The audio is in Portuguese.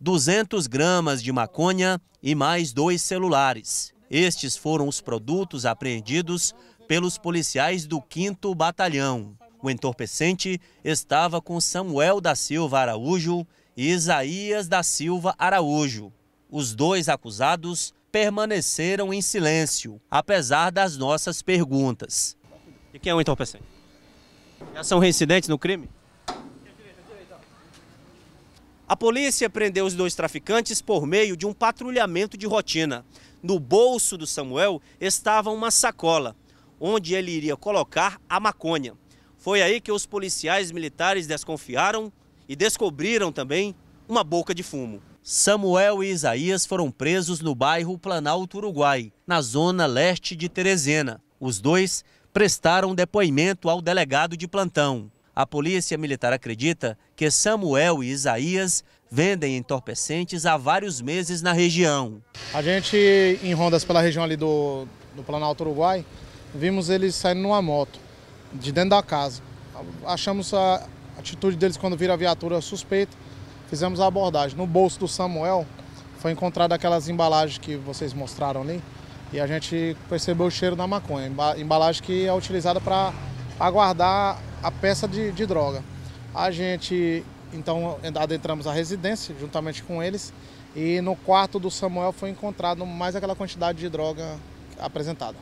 200 gramas de maconha e mais dois celulares. Estes foram os produtos apreendidos pelos policiais do 5 Batalhão. O entorpecente estava com Samuel da Silva Araújo e Isaías da Silva Araújo. Os dois acusados permaneceram em silêncio, apesar das nossas perguntas. E quem é o entorpecente? Já são reincidentes no crime? A polícia prendeu os dois traficantes por meio de um patrulhamento de rotina. No bolso do Samuel estava uma sacola, onde ele iria colocar a maconha. Foi aí que os policiais militares desconfiaram e descobriram também uma boca de fumo. Samuel e Isaías foram presos no bairro Planalto Uruguai, na zona leste de Teresina. Os dois prestaram depoimento ao delegado de plantão. A polícia militar acredita que Samuel e Isaías vendem entorpecentes há vários meses na região. A gente, em rondas pela região ali do, do Planalto Uruguai, vimos eles saindo numa moto, de dentro da casa. Achamos a atitude deles quando vira a viatura suspeita, fizemos a abordagem. No bolso do Samuel foi encontrada aquelas embalagens que vocês mostraram ali e a gente percebeu o cheiro da maconha, embalagem que é utilizada para aguardar a peça de, de droga. A gente então adentramos a residência juntamente com eles e no quarto do Samuel foi encontrado mais aquela quantidade de droga apresentada.